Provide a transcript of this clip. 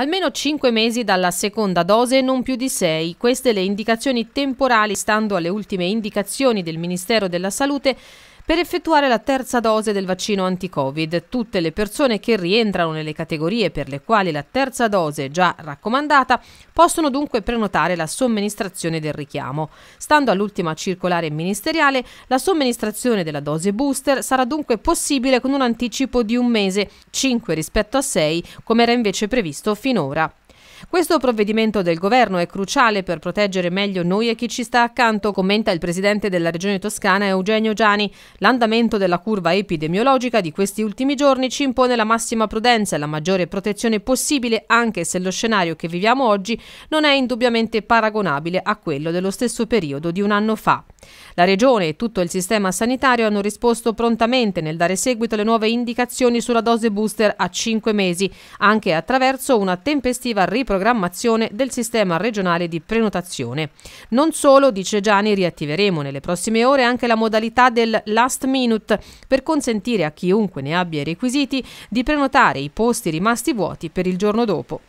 Almeno 5 mesi dalla seconda dose, non più di 6. Queste le indicazioni temporali, stando alle ultime indicazioni del Ministero della Salute, per effettuare la terza dose del vaccino anti-Covid. Tutte le persone che rientrano nelle categorie per le quali la terza dose è già raccomandata possono dunque prenotare la somministrazione del richiamo. Stando all'ultima circolare ministeriale, la somministrazione della dose booster sarà dunque possibile con un anticipo di un mese, 5 rispetto a 6, come era invece previsto finora. Questo provvedimento del governo è cruciale per proteggere meglio noi e chi ci sta accanto, commenta il presidente della regione toscana Eugenio Giani. L'andamento della curva epidemiologica di questi ultimi giorni ci impone la massima prudenza e la maggiore protezione possibile, anche se lo scenario che viviamo oggi non è indubbiamente paragonabile a quello dello stesso periodo di un anno fa. La Regione e tutto il sistema sanitario hanno risposto prontamente nel dare seguito alle nuove indicazioni sulla dose booster a 5 mesi, anche attraverso una tempestiva riproduzione programmazione del sistema regionale di prenotazione. Non solo, dice Gianni, riattiveremo nelle prossime ore anche la modalità del last minute per consentire a chiunque ne abbia i requisiti di prenotare i posti rimasti vuoti per il giorno dopo.